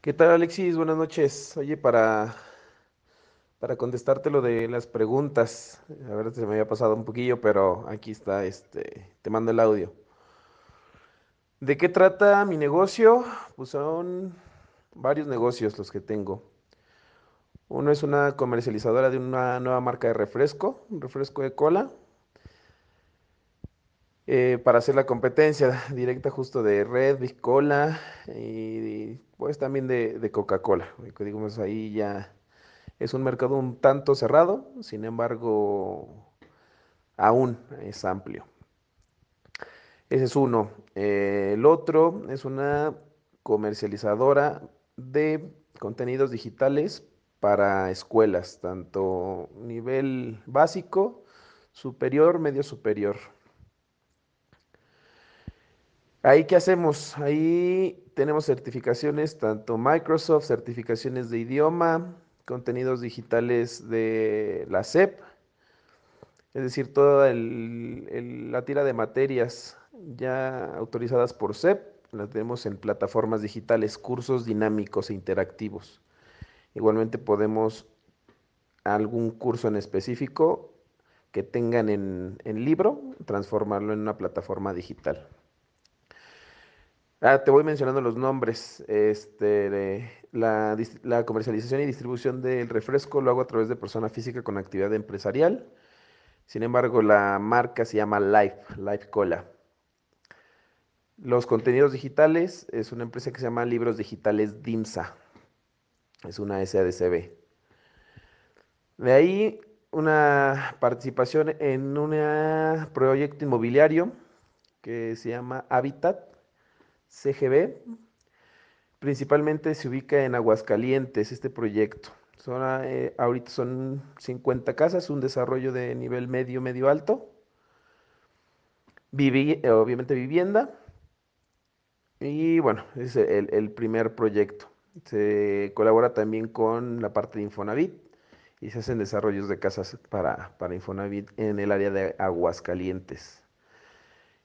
¿Qué tal Alexis? Buenas noches. Oye, para, para contestarte lo de las preguntas, a ver, se me había pasado un poquillo, pero aquí está, este, te mando el audio. ¿De qué trata mi negocio? Pues son varios negocios los que tengo. Uno es una comercializadora de una nueva marca de refresco, un refresco de cola, eh, para hacer la competencia directa justo de Red, Big Cola y pues también de, Coca-Cola. Digamos, pues, ahí ya es un mercado un tanto cerrado, sin embargo, aún es amplio. Ese es uno. Eh, el otro es una comercializadora de contenidos digitales para escuelas, tanto nivel básico, superior, medio superior. Ahí, ¿qué hacemos? Ahí tenemos certificaciones, tanto Microsoft, certificaciones de idioma, contenidos digitales de la SEP, es decir, toda la tira de materias ya autorizadas por SEP, las tenemos en plataformas digitales, cursos dinámicos e interactivos. Igualmente podemos algún curso en específico que tengan en, en libro, transformarlo en una plataforma digital. Ah, te voy mencionando los nombres. Este, la, la, comercialización y distribución del refresco lo hago a través de persona física con actividad empresarial. Sin embargo, la marca se llama Life, Life Cola. Los contenidos digitales es una empresa que se llama Libros Digitales DIMSA. Es una SADCB. De ahí una participación en un proyecto inmobiliario que se llama Habitat CGB. Principalmente se ubica en Aguascalientes este proyecto. Eh, ahorita son 50 casas, un desarrollo de nivel medio, medio alto. Vivi, eh, obviamente vivienda. Y bueno, es el, primer proyecto. Se colabora también con la parte de Infonavit y se hacen desarrollos de casas para, para Infonavit en el área de Aguascalientes.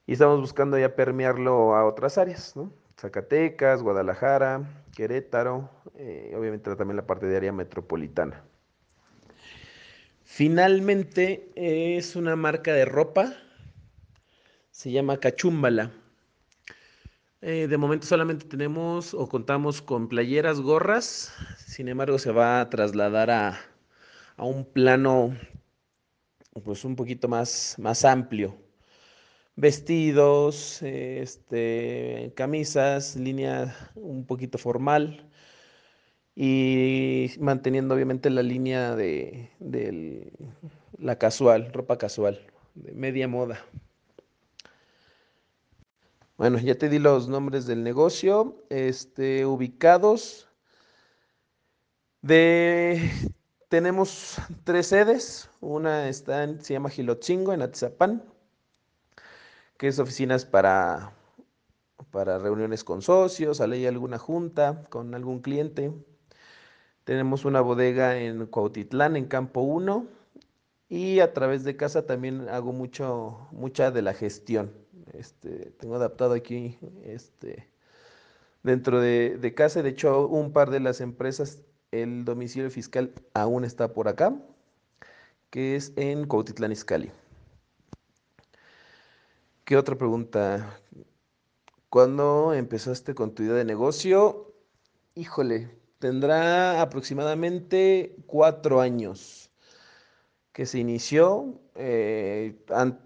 Y estamos buscando ya permearlo a otras áreas, ¿no? Zacatecas, Guadalajara, Querétaro, eh, obviamente también la parte de área metropolitana. Finalmente es una marca de ropa, se llama Cachumbala. Eh, de momento solamente tenemos o contamos con playeras, gorras, sin embargo se va a trasladar a, a un plano pues un poquito más, más amplio vestidos, este, camisas, línea un poquito formal y manteniendo obviamente la línea de, la casual, ropa casual, de media moda. Bueno, ya te di los nombres del negocio, este, ubicados. De, tenemos tres sedes, una está en, se llama Gilotzingo en Atizapán, que es oficinas para, para reuniones con socios, a ley alguna junta con algún cliente. Tenemos una bodega en Cuautitlán, en Campo 1, y a través de casa también hago mucho, mucha de la gestión. Este, tengo adaptado aquí este, dentro de, casa, de hecho un par de las empresas, el domicilio fiscal aún está por acá, que es en Cuautitlán Izcalli. ¿Qué otra pregunta? ¿Cuándo empezaste con tu idea de negocio? Híjole, tendrá aproximadamente cuatro años que se inició. Eh,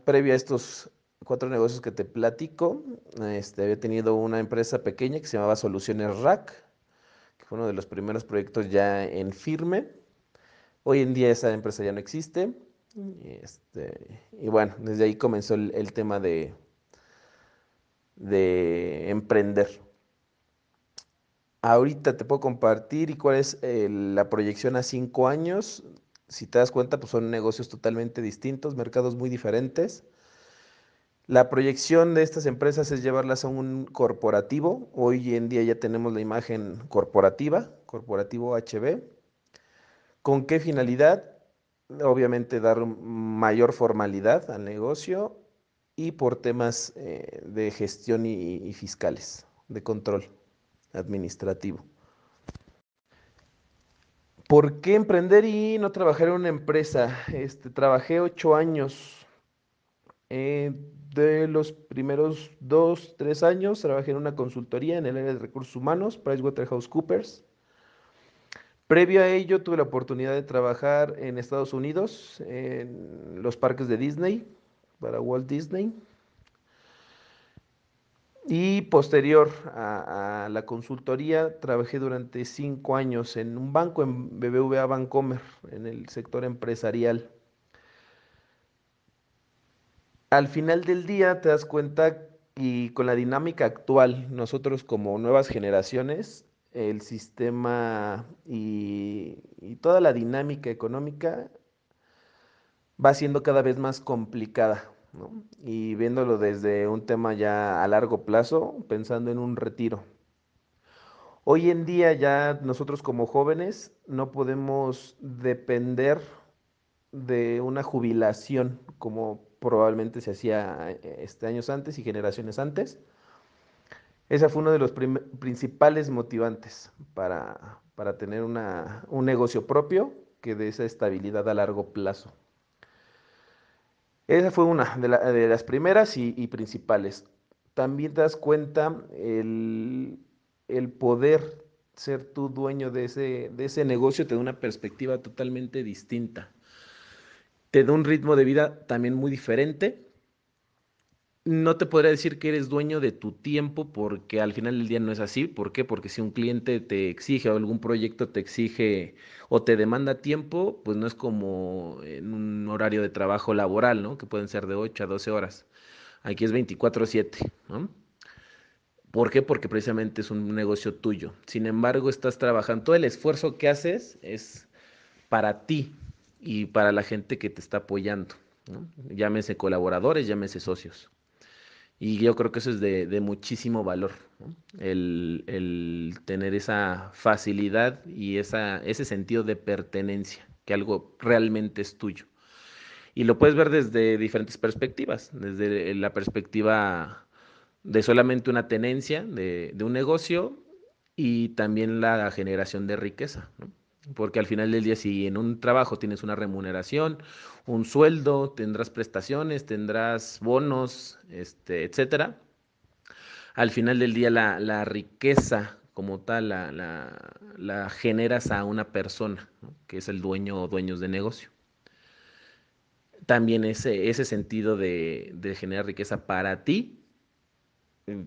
previo a estos cuatro negocios que te platico, este, había tenido una empresa pequeña que se llamaba Soluciones Rack, que fue uno de los primeros proyectos ya en firme. Hoy en día esa empresa ya no existe. Este, y bueno, desde ahí comenzó el, tema de, emprender. Ahorita te puedo compartir y cuál es eh, la proyección a cinco años. Si te das cuenta, pues son negocios totalmente distintos, mercados muy diferentes. La proyección de estas empresas es llevarlas a un corporativo. Hoy en día ya tenemos la imagen corporativa, corporativo HB. ¿Con qué finalidad? obviamente dar mayor formalidad al negocio y por temas eh, de gestión y, fiscales, de control administrativo. ¿Por qué emprender y no trabajar en una empresa? Este, trabajé ocho años. Eh, de los primeros dos, tres años trabajé en una consultoría en el área de recursos humanos, PricewaterhouseCoopers. Previo a ello tuve la oportunidad de trabajar en Estados Unidos, en los parques de Disney, para Walt Disney. Y posterior a, la consultoría, trabajé durante cinco años en un banco, en BBVA Bancomer, en el sector empresarial. Al final del día te das cuenta y con la dinámica actual, nosotros como nuevas generaciones el sistema y, toda la dinámica económica va siendo cada vez más complicada. Y viéndolo desde un tema ya a largo plazo, pensando en un retiro. Hoy en día ya nosotros como jóvenes no podemos depender de una jubilación como probablemente se hacía eh, este años antes y generaciones antes esa fue uno de los principales motivantes para, tener un negocio propio que dé esa estabilidad a largo plazo. Esa fue una de, las primeras y, principales. También te das cuenta el, poder ser tú dueño de ese, de ese negocio, te da una perspectiva totalmente distinta. Te da un ritmo de vida también muy diferente no te podría decir que eres dueño de tu tiempo porque al final del día no es así. ¿Por qué? Porque si un cliente te exige o algún proyecto te exige o te demanda tiempo, pues no es como en un horario de trabajo laboral, ¿no? Que pueden ser de 8 a 12 horas. Aquí es 24/7, ¿no? ¿Por qué? Porque precisamente es un negocio tuyo. Sin embargo, estás trabajando, todo el esfuerzo que haces es para ti y para la gente que te está apoyando. Llámese colaboradores, llámese socios. Y yo creo que eso es de, muchísimo valor, el, tener esa facilidad y esa, ese sentido de pertenencia, que algo realmente es tuyo. Y lo puedes ver desde diferentes perspectivas, desde la perspectiva de solamente una tenencia de, de un negocio y también la generación de riqueza. ¿no? Porque al final del día, si en un trabajo tienes una remuneración, un sueldo, tendrás prestaciones, tendrás bonos, este, etcétera, al final del día la, riqueza como tal la, generas a una persona, que es el dueño o dueños de negocio. También ese, ese sentido de, de, generar riqueza para ti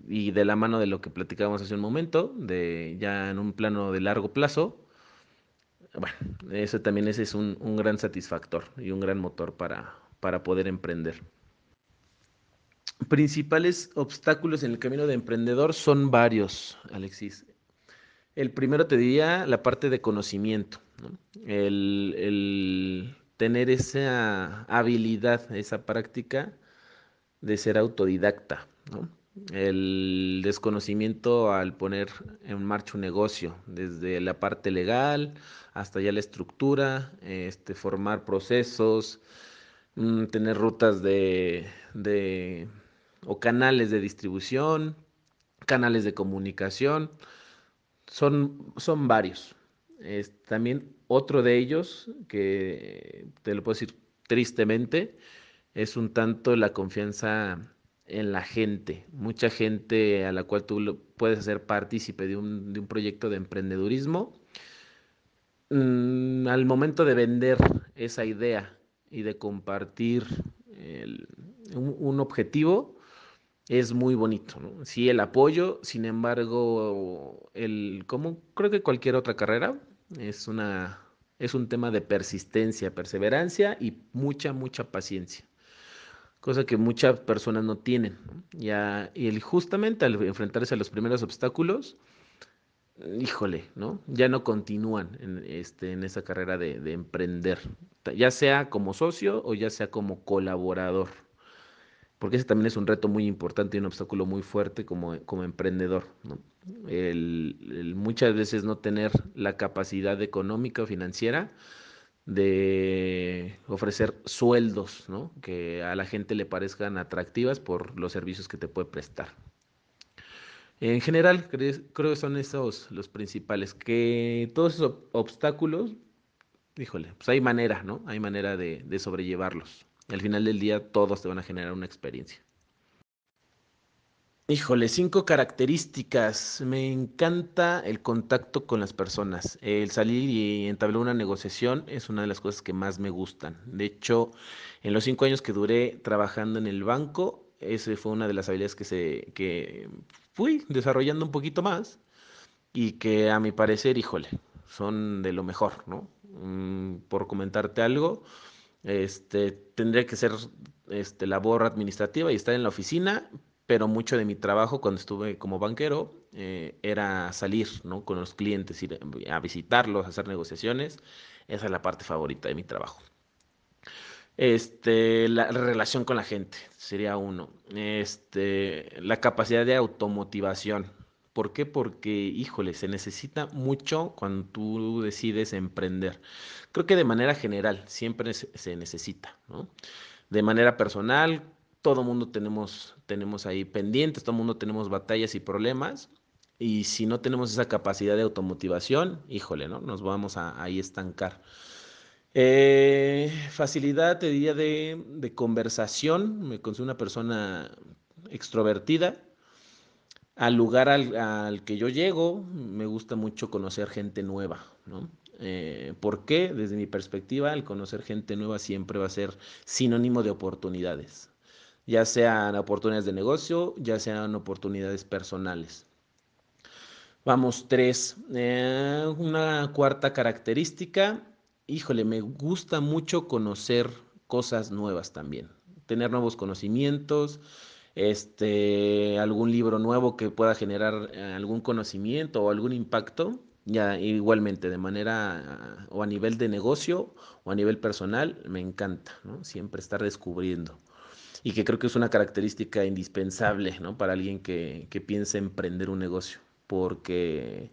y de la mano de lo que platicábamos hace un momento, de ya en un plano de largo plazo, bueno, eso también ese es un, gran satisfactor y un gran motor para, poder emprender. Principales obstáculos en el camino de emprendedor son varios, Alexis. El primero te diría la parte de conocimiento, el, el tener esa habilidad, esa práctica de ser autodidacta, ¿no? el desconocimiento al poner en marcha un negocio, desde la parte legal hasta ya la estructura, este, formar procesos, mm, tener rutas de, o canales de distribución, canales de comunicación, son, son varios. también otro de ellos, que te lo puedo decir tristemente, es un tanto la confianza en la gente, mucha gente a la cual tú puedes hacer partícipe de un, proyecto de emprendedurismo. Mm, al momento de vender esa idea y de compartir un, objetivo, es muy bonito. ¿no? Sí, el apoyo, sin embargo, el, como creo que cualquier otra carrera, es, una, es un tema de persistencia, perseverancia y mucha, mucha paciencia cosa que muchas personas no tienen. y el, justamente al enfrentarse a los primeros obstáculos, híjole, ¿no? Ya no continúan en, este, en esa carrera de, emprender, ya sea como socio o ya sea como colaborador, porque ese también es un reto muy importante y un obstáculo muy fuerte como, emprendedor, muchas veces no tener la capacidad económica o financiera de ofrecer sueldos ¿no? que a la gente le parezcan atractivas por los servicios que te puede prestar. En general, creo que son esos los principales, que todos esos obstáculos, híjole, pues hay manera, ¿no? Hay manera de, de sobrellevarlos. Al final del día todos te van a generar una experiencia. Híjole, cinco características. Me encanta el contacto con las personas. El salir y entablar una negociación es una de las cosas que más me gustan. De hecho, en los cinco años que duré trabajando en el banco, esa fue una de las habilidades que, se, fui desarrollando un poquito más y que a mi parecer, híjole, son de lo mejor, ¿no? Mm, por comentarte algo, este, tendría que ser este, labor administrativa y estar en la oficina, pero mucho de mi trabajo cuando estuve como banquero eh, era salir con los clientes, ir a visitarlos, hacer negociaciones. Esa es la parte favorita de mi trabajo. Este, la relación con la gente sería uno. Este, la capacidad de automotivación. ¿Por qué? Porque, híjole, se necesita mucho cuando tú decides emprender. Creo que de manera general siempre se necesita, ¿no? De manera personal, todo mundo tenemos, tenemos ahí pendientes, todo mundo tenemos batallas y problemas. Y si no tenemos esa capacidad de automotivación, híjole, ¿no? Nos vamos a ahí estancar. Eh, facilidad, te diría, de, conversación. Me considero una persona extrovertida. Al lugar al, que yo llego, me gusta mucho conocer gente nueva, ¿no? Eh, ¿Por qué? Desde mi perspectiva, el conocer gente nueva siempre va a ser sinónimo de oportunidades ya sean oportunidades de negocio, ya sean oportunidades personales. Vamos, tres. Eh, una cuarta característica, híjole, me gusta mucho conocer cosas nuevas también, tener nuevos conocimientos, este, algún libro nuevo que pueda generar eh, algún conocimiento o algún impacto, ya igualmente de manera o a nivel de negocio o a nivel personal, me encanta, ¿no? Siempre estar descubriendo y que creo que es una característica indispensable ¿no? para alguien que, que piense emprender un negocio, porque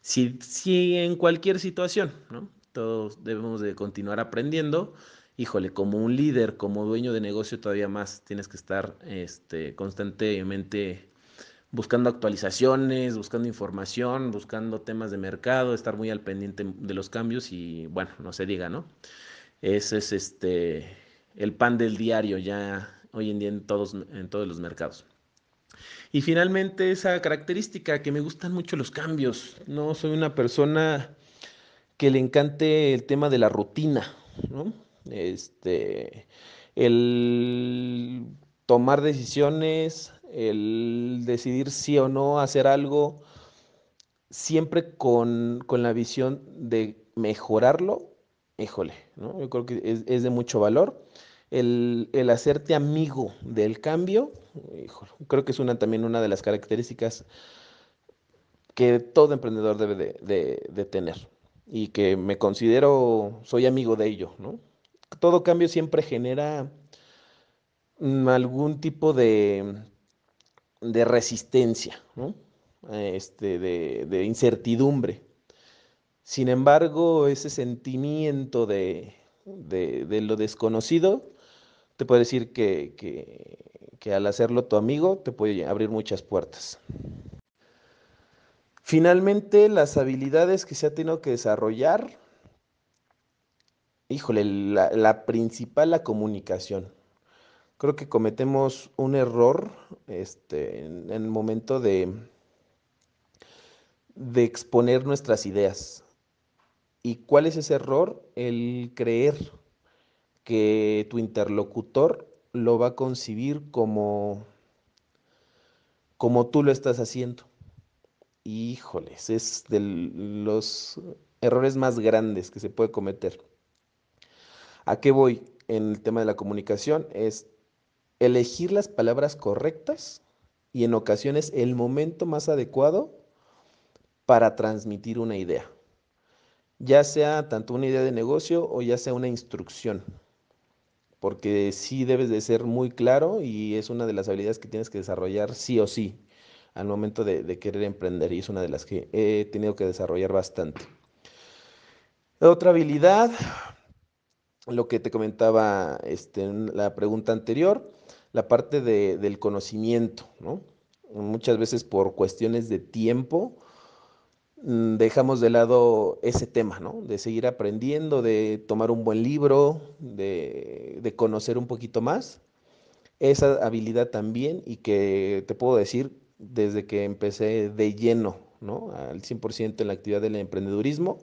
si, si en cualquier situación, ¿no? todos debemos de continuar aprendiendo, híjole, como un líder, como dueño de negocio todavía más, tienes que estar este, constantemente buscando actualizaciones, buscando información, buscando temas de mercado, estar muy al pendiente de los cambios y bueno, no se diga, ¿no? Ese es este el pan del diario ya hoy en día en todos, en todos los mercados. Y finalmente esa característica que me gustan mucho los cambios. No soy una persona que le encante el tema de la rutina, ¿no? Este, el tomar decisiones, el decidir si o no hacer algo, siempre con, la visión de mejorarlo, híjole, ¿no? Yo creo que es de mucho valor el, hacerte amigo del cambio, creo que es una, también una de las características que todo emprendedor debe de, tener y que me considero, soy amigo de ello, Todo cambio siempre genera algún tipo de, resistencia, este, de, incertidumbre. Sin embargo, ese sentimiento de, de lo desconocido te puede decir que, al hacerlo tu amigo te puede abrir muchas puertas. Finalmente, las habilidades que se ha tenido que desarrollar, híjole, la, principal, la comunicación. Creo que cometemos un error este, en, el momento de, de exponer nuestras ideas. ¿Y cuál es ese error? El creer que tu interlocutor lo va a concibir como, como tú lo estás haciendo. Híjoles, es de los errores más grandes que se puede cometer. ¿A qué voy en el tema de la comunicación? Es elegir las palabras correctas y en ocasiones el momento más adecuado para transmitir una idea, ya sea tanto una idea de negocio o ya sea una instrucción porque sí debes de ser muy claro y es una de las habilidades que tienes que desarrollar sí o sí al momento de, querer emprender y es una de las que he tenido que desarrollar bastante. Otra habilidad, lo que te comentaba este, en la pregunta anterior, la parte del conocimiento, Muchas veces por cuestiones de tiempo Mm, dejamos de lado ese tema, ¿no? De seguir aprendiendo, de tomar un buen libro, de, conocer un poquito más. Esa habilidad también y que te puedo decir desde que empecé de lleno, ¿no? Al 100% en la actividad del emprendedurismo.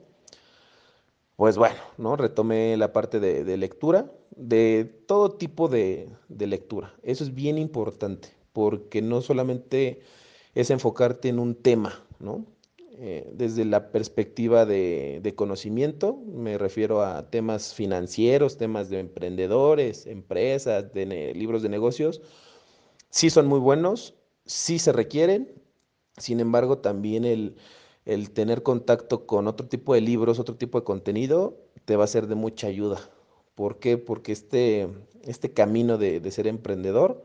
Pues bueno, ¿no? Retomé la parte de, lectura, de todo tipo de, de lectura. Eso es bien importante porque no solamente es enfocarte en un tema, ¿no? Eh, desde la perspectiva de, conocimiento, me refiero a temas financieros, temas de emprendedores, empresas, de libros de negocios, sí son muy buenos, sí se requieren, sin embargo también el, el tener contacto con otro tipo de libros, otro tipo de contenido, te va a ser de mucha ayuda. ¿Por qué? Porque este, este camino de ser emprendedor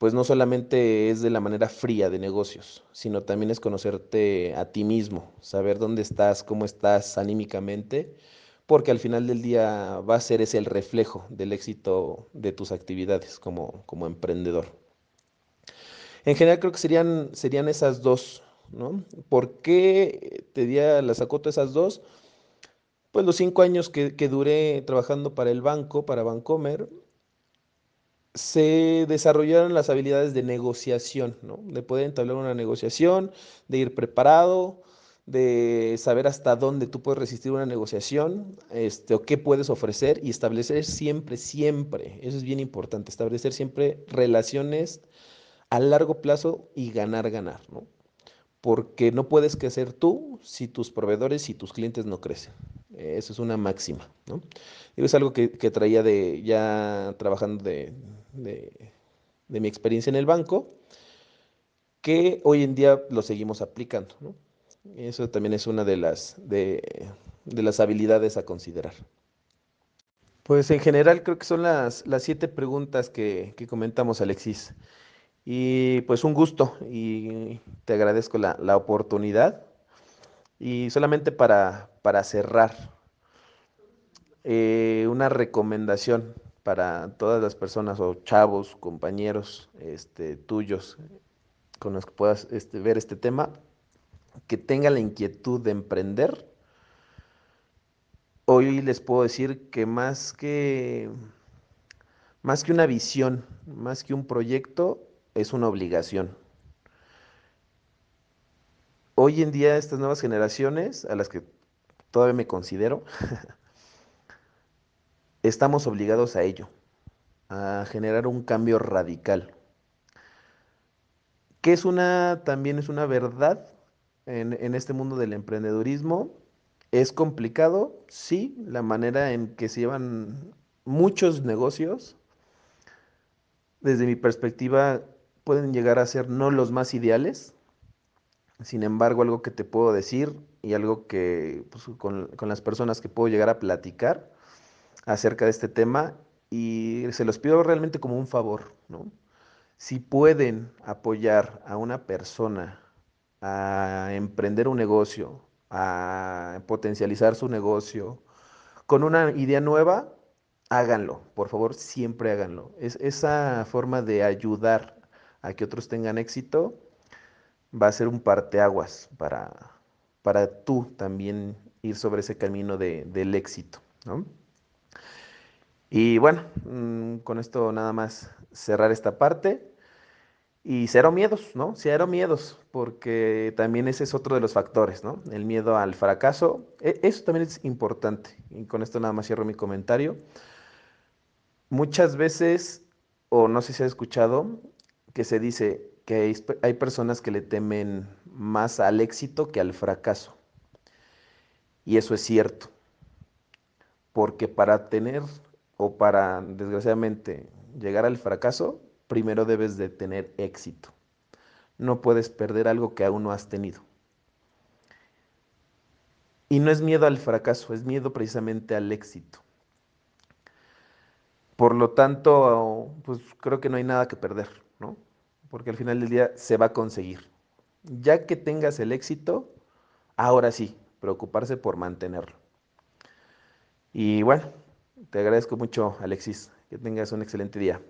pues no solamente es de la manera fría de negocios, sino también es conocerte a ti mismo, saber dónde estás, cómo estás anímicamente, porque al final del día va a ser ese el reflejo del éxito de tus actividades como, emprendedor. En general creo que serían, serían esas dos, ¿no? ¿Por qué te di a las esas dos? Pues los cinco años que, que duré trabajando para el banco, para Bancomer, se desarrollaron las habilidades de negociación, ¿no? De poder entablar una negociación, de ir preparado, de saber hasta dónde tú puedes resistir una negociación, este, o qué puedes ofrecer y establecer siempre, siempre, eso es bien importante, establecer siempre relaciones a largo plazo y ganar, ganar, ¿no? Porque no puedes crecer tú si tus proveedores y tus clientes no crecen. Eso es una máxima, es algo que, traía de ya trabajando de, mi experiencia en el banco, que hoy en día lo seguimos aplicando, Eso también es una de las, de, las habilidades a considerar. Pues en general creo que son las, siete preguntas que, comentamos, Alexis. Y pues un gusto y te agradezco la, la oportunidad y solamente para, cerrar, eh, una recomendación para todas las personas o chavos, compañeros este, tuyos con los que puedas este, ver este tema, que tenga la inquietud de emprender. Hoy les puedo decir que más que, más que una visión, más que un proyecto, es una obligación hoy en día estas nuevas generaciones, a las que todavía me considero, estamos obligados a ello, a generar un cambio radical. Que es una, también es una verdad en, en este mundo del emprendedurismo. Es complicado, sí, la manera en que se llevan muchos negocios, desde mi perspectiva, pueden llegar a ser no los más ideales, sin embargo, algo que te puedo decir y algo que pues, con, las personas que puedo llegar a platicar acerca de este tema y se los pido realmente como un favor, ¿no? Si pueden apoyar a una persona a emprender un negocio, a potencializar su negocio con una idea nueva, háganlo, por favor, siempre háganlo. Es, esa forma de ayudar a que otros tengan éxito va a ser un parteaguas para, para tú también ir sobre ese camino del éxito. Y bueno, mm, con esto nada más cerrar esta parte. Y cero miedos, ¿no? Cero miedos, porque también ese es otro de los factores, ¿no? El miedo al fracaso, e, eso también es importante. Y con esto nada más cierro mi comentario. Muchas veces, o no sé si ha escuchado, que se dice, que hay personas que le temen más al éxito que al fracaso. Y eso es cierto, porque para tener o para, desgraciadamente, llegar al fracaso, primero debes de tener éxito. No puedes perder algo que aún no has tenido. Y no es miedo al fracaso, es miedo precisamente al éxito. Por lo tanto, pues creo que no hay nada que perder, ¿no? porque al final del día se va a conseguir. Ya que tengas el éxito, ahora sí, preocuparse por mantenerlo. Y bueno, te agradezco mucho, Alexis. Que tengas un excelente día.